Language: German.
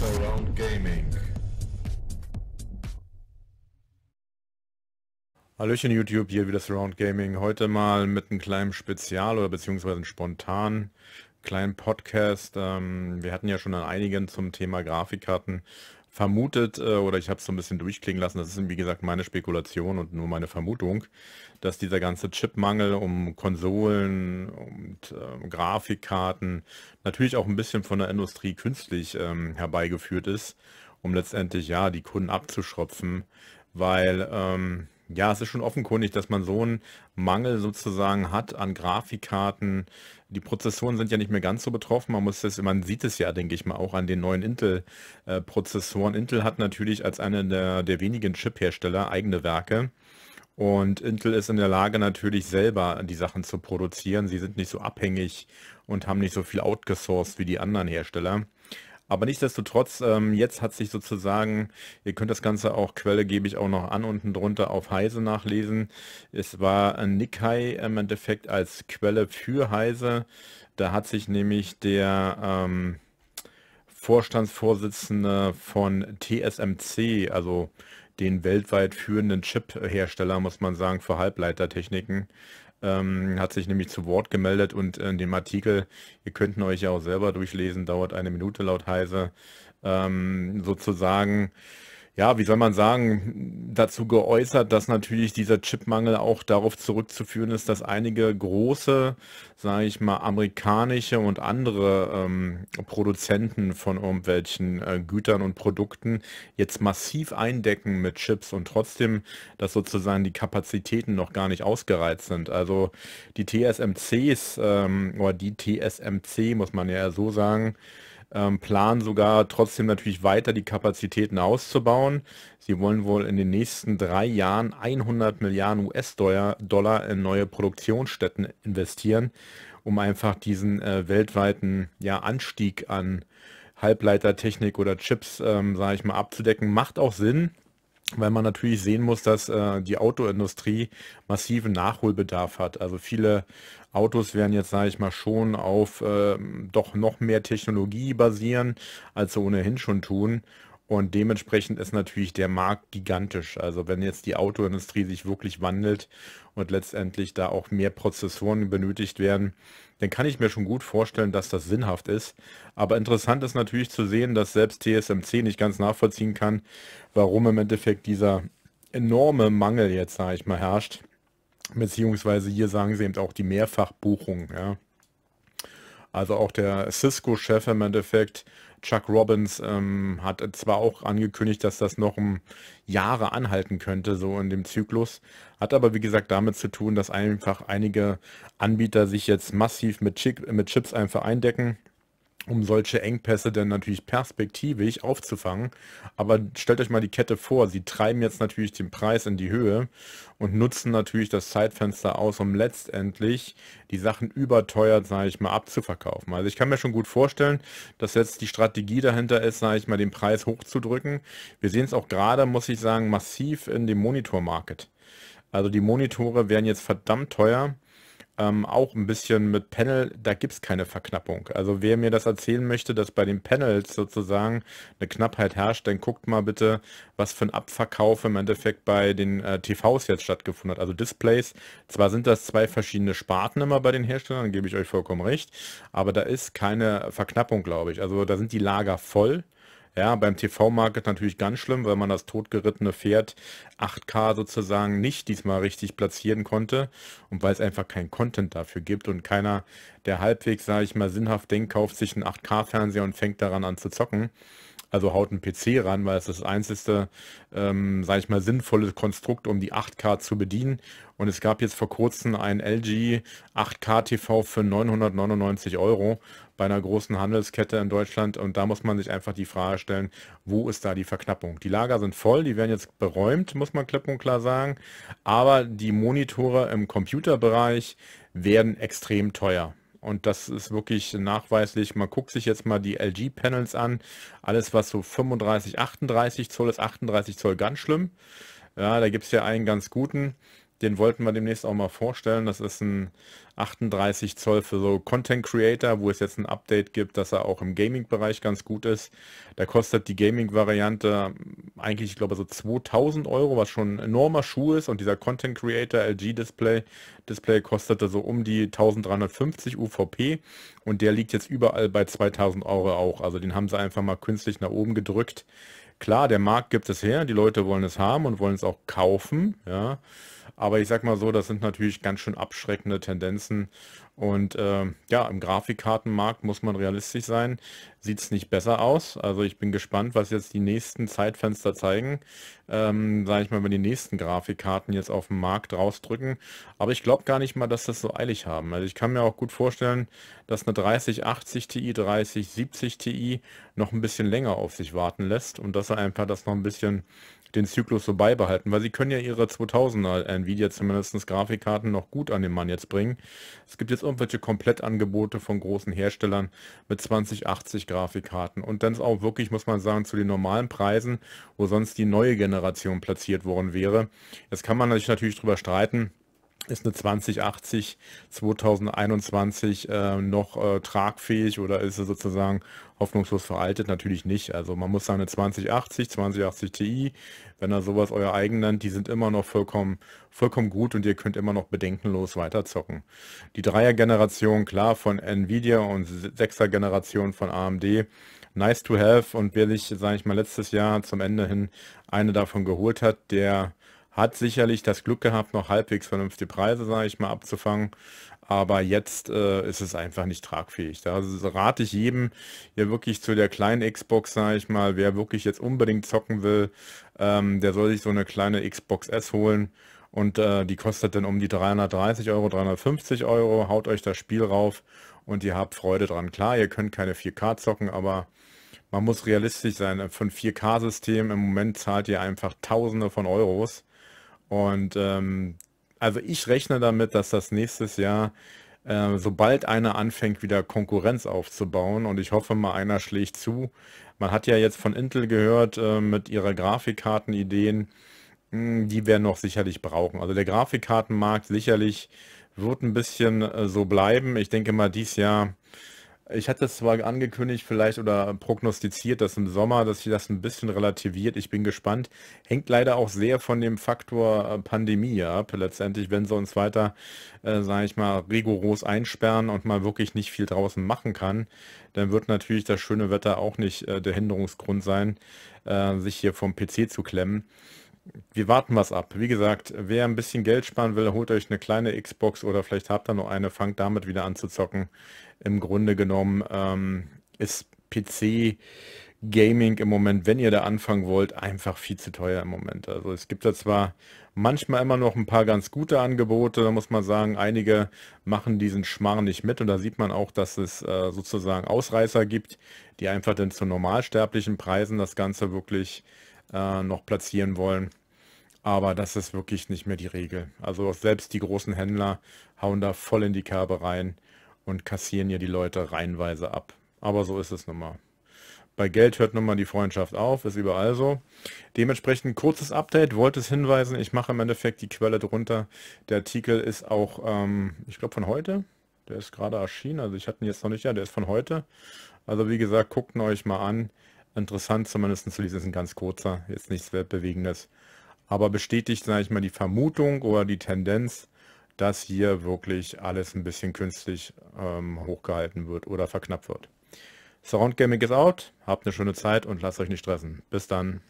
Surround Gaming. Hallöchen YouTube, hier wieder Surround Gaming. Heute mal mit einem kleinen Spezial oder beziehungsweise einem spontanen kleinen Podcast. Ähm, wir hatten ja schon an einigen zum Thema Grafikkarten vermutet äh, oder ich habe es so ein bisschen durchklingen lassen, das ist wie gesagt meine Spekulation und nur meine Vermutung, dass dieser ganze Chipmangel um Konsolen und äh, Grafikkarten natürlich auch ein bisschen von der Industrie künstlich ähm, herbeigeführt ist, um letztendlich ja die Kunden abzuschröpfen, weil ähm, ja, es ist schon offenkundig, dass man so einen Mangel sozusagen hat an Grafikkarten. Die Prozessoren sind ja nicht mehr ganz so betroffen. Man muss das, man sieht es ja, denke ich mal, auch an den neuen Intel-Prozessoren. Äh, Intel hat natürlich als einer der, der wenigen Chip-Hersteller eigene Werke. Und Intel ist in der Lage, natürlich selber die Sachen zu produzieren. Sie sind nicht so abhängig und haben nicht so viel outgesourced wie die anderen Hersteller. Aber nichtsdestotrotz, ähm, jetzt hat sich sozusagen, ihr könnt das Ganze auch, Quelle gebe ich auch noch an, unten drunter auf Heise nachlesen. Es war äh, Nikkei im Endeffekt als Quelle für Heise. Da hat sich nämlich der ähm, Vorstandsvorsitzende von TSMC, also den weltweit führenden Chip-Hersteller, muss man sagen, für Halbleitertechniken, ähm, hat sich nämlich zu Wort gemeldet und äh, in dem Artikel, ihr könnt ihn euch ja auch selber durchlesen, dauert eine Minute laut Heise, ähm, sozusagen ja, wie soll man sagen, dazu geäußert, dass natürlich dieser Chipmangel auch darauf zurückzuführen ist, dass einige große, sage ich mal, amerikanische und andere ähm, Produzenten von irgendwelchen äh, Gütern und Produkten jetzt massiv eindecken mit Chips und trotzdem, dass sozusagen die Kapazitäten noch gar nicht ausgereizt sind. Also die TSMCs ähm, oder die TSMC muss man ja so sagen, ähm, planen sogar trotzdem natürlich weiter die Kapazitäten auszubauen. Sie wollen wohl in den nächsten drei Jahren 100 Milliarden US-Dollar in neue Produktionsstätten investieren, um einfach diesen äh, weltweiten ja, Anstieg an Halbleitertechnik oder Chips, ähm, sage ich mal, abzudecken. Macht auch Sinn, weil man natürlich sehen muss, dass äh, die Autoindustrie massiven Nachholbedarf hat. Also viele Autos werden jetzt, sage ich mal, schon auf äh, doch noch mehr Technologie basieren, als sie ohnehin schon tun. Und dementsprechend ist natürlich der Markt gigantisch. Also wenn jetzt die Autoindustrie sich wirklich wandelt und letztendlich da auch mehr Prozessoren benötigt werden, dann kann ich mir schon gut vorstellen, dass das sinnhaft ist. Aber interessant ist natürlich zu sehen, dass selbst TSMC nicht ganz nachvollziehen kann, warum im Endeffekt dieser enorme Mangel jetzt, sage ich mal, herrscht. Beziehungsweise hier sagen sie eben auch die Mehrfachbuchung. Ja. Also auch der Cisco-Chef im Endeffekt, Chuck Robbins, ähm, hat zwar auch angekündigt, dass das noch um Jahre anhalten könnte, so in dem Zyklus, hat aber wie gesagt damit zu tun, dass einfach einige Anbieter sich jetzt massiv mit, Chip, mit Chips einfach eindecken um solche Engpässe dann natürlich perspektivisch aufzufangen. Aber stellt euch mal die Kette vor, sie treiben jetzt natürlich den Preis in die Höhe und nutzen natürlich das Zeitfenster aus, um letztendlich die Sachen überteuert, sage ich mal, abzuverkaufen. Also ich kann mir schon gut vorstellen, dass jetzt die Strategie dahinter ist, sage ich mal, den Preis hochzudrücken. Wir sehen es auch gerade, muss ich sagen, massiv in dem Monitor-Market. Also die Monitore werden jetzt verdammt teuer ähm, auch ein bisschen mit Panel, da gibt es keine Verknappung. Also wer mir das erzählen möchte, dass bei den Panels sozusagen eine Knappheit herrscht, dann guckt mal bitte, was für ein Abverkauf im Endeffekt bei den äh, TVs jetzt stattgefunden hat. Also Displays, zwar sind das zwei verschiedene Sparten immer bei den Herstellern, gebe ich euch vollkommen recht, aber da ist keine Verknappung, glaube ich. Also da sind die Lager voll. Ja, beim TV-Market natürlich ganz schlimm, weil man das totgerittene Pferd 8K sozusagen nicht diesmal richtig platzieren konnte und weil es einfach keinen Content dafür gibt und keiner, der halbwegs, sage ich mal, sinnhaft denkt, kauft sich einen 8K-Fernseher und fängt daran an zu zocken. Also haut einen PC ran, weil es das einzige, ähm, sage ich mal, sinnvolle Konstrukt, um die 8K zu bedienen. Und es gab jetzt vor kurzem ein LG 8K TV für 999 Euro bei einer großen Handelskette in Deutschland. Und da muss man sich einfach die Frage stellen, wo ist da die Verknappung? Die Lager sind voll, die werden jetzt beräumt, muss man klipp und klar sagen. Aber die Monitore im Computerbereich werden extrem teuer. Und das ist wirklich nachweislich. Man guckt sich jetzt mal die LG-Panels an. Alles, was so 35, 38 Zoll ist, 38 Zoll ganz schlimm. Ja, da gibt es ja einen ganz guten. Den wollten wir demnächst auch mal vorstellen. Das ist ein 38 Zoll für so Content Creator, wo es jetzt ein Update gibt, dass er auch im Gaming-Bereich ganz gut ist. Da kostet die Gaming-Variante eigentlich, ich glaube, so 2000 Euro, was schon ein enormer Schuh ist. Und dieser Content Creator LG Display, Display kostete so um die 1350 UVP. Und der liegt jetzt überall bei 2000 Euro auch. Also den haben sie einfach mal künstlich nach oben gedrückt. Klar, der Markt gibt es her, die Leute wollen es haben und wollen es auch kaufen. Ja. Aber ich sag mal so, das sind natürlich ganz schön abschreckende Tendenzen. Und äh, ja, im Grafikkartenmarkt muss man realistisch sein. Sieht es nicht besser aus. Also ich bin gespannt, was jetzt die nächsten Zeitfenster zeigen. Ähm, sage ich mal, wenn die nächsten Grafikkarten jetzt auf dem Markt rausdrücken. Aber ich glaube gar nicht mal, dass das so eilig haben. Also ich kann mir auch gut vorstellen, dass eine 3080 Ti, 3070 Ti noch ein bisschen länger auf sich warten lässt und dass er einfach das noch ein bisschen den Zyklus so beibehalten, weil sie können ja ihre 2000er Nvidia zumindest Grafikkarten noch gut an den Mann jetzt bringen. Es gibt jetzt irgendwelche Komplettangebote von großen Herstellern mit 2080 Grafikkarten und dann ist auch wirklich, muss man sagen, zu den normalen Preisen, wo sonst die neue Generation platziert worden wäre. Jetzt kann man sich natürlich drüber streiten, ist eine 2080 2021 äh, noch äh, tragfähig oder ist sie sozusagen hoffnungslos veraltet? Natürlich nicht. Also man muss sagen, eine 2080, 2080 Ti, wenn er sowas euer eigen nennt, die sind immer noch vollkommen, vollkommen gut und ihr könnt immer noch bedenkenlos weiterzocken. Die Dreier-Generation, klar, von Nvidia und Sechser-Generation von AMD, nice to have und wer sich, sage ich mal, letztes Jahr zum Ende hin eine davon geholt hat, der hat sicherlich das Glück gehabt, noch halbwegs vernünftige Preise, sage ich mal, abzufangen. Aber jetzt äh, ist es einfach nicht tragfähig. Da rate ich jedem, der wirklich zu der kleinen Xbox, sage ich mal, wer wirklich jetzt unbedingt zocken will, ähm, der soll sich so eine kleine Xbox S holen. Und äh, die kostet dann um die 330 Euro, 350 Euro. Haut euch das Spiel rauf und ihr habt Freude dran. Klar, ihr könnt keine 4K zocken, aber man muss realistisch sein. Für ein 4K-System im Moment zahlt ihr einfach Tausende von Euros. Und ähm, also ich rechne damit, dass das nächstes Jahr, äh, sobald einer anfängt, wieder Konkurrenz aufzubauen und ich hoffe mal, einer schlägt zu. Man hat ja jetzt von Intel gehört äh, mit ihrer Grafikkartenideen, hm, die werden noch sicherlich brauchen. Also der Grafikkartenmarkt sicherlich wird ein bisschen äh, so bleiben. Ich denke mal, dieses Jahr ich hatte es zwar angekündigt, vielleicht oder prognostiziert, dass im Sommer, dass sich das ein bisschen relativiert. Ich bin gespannt. Hängt leider auch sehr von dem Faktor äh, Pandemie ab. Letztendlich, wenn sie uns weiter, äh, sage ich mal, rigoros einsperren und man wirklich nicht viel draußen machen kann, dann wird natürlich das schöne Wetter auch nicht äh, der Hinderungsgrund sein, äh, sich hier vom PC zu klemmen wir warten was ab. Wie gesagt, wer ein bisschen Geld sparen will, holt euch eine kleine Xbox oder vielleicht habt ihr noch eine, fangt damit wieder an zu zocken. Im Grunde genommen ähm, ist PC Gaming im Moment, wenn ihr da anfangen wollt, einfach viel zu teuer im Moment. Also es gibt da zwar manchmal immer noch ein paar ganz gute Angebote, da muss man sagen, einige machen diesen Schmarrn nicht mit und da sieht man auch, dass es äh, sozusagen Ausreißer gibt, die einfach dann zu normalsterblichen Preisen das Ganze wirklich äh, noch platzieren wollen. Aber das ist wirklich nicht mehr die Regel. Also selbst die großen Händler hauen da voll in die Kerbe rein und kassieren ja die Leute reihenweise ab. Aber so ist es nun mal. Bei Geld hört nun mal die Freundschaft auf, ist überall so. Dementsprechend kurzes Update, wollte es hinweisen, ich mache im Endeffekt die Quelle drunter. Der Artikel ist auch, ähm, ich glaube von heute, der ist gerade erschienen, also ich hatte ihn jetzt noch nicht, ja, der ist von heute. Also wie gesagt, guckt ihn euch mal an interessant, zumindest zu lesen, ist ein ganz kurzer, jetzt nichts Weltbewegendes. Aber bestätigt, sage ich mal, die Vermutung oder die Tendenz, dass hier wirklich alles ein bisschen künstlich ähm, hochgehalten wird oder verknappt wird. Surround Gaming ist out, habt eine schöne Zeit und lasst euch nicht stressen. Bis dann.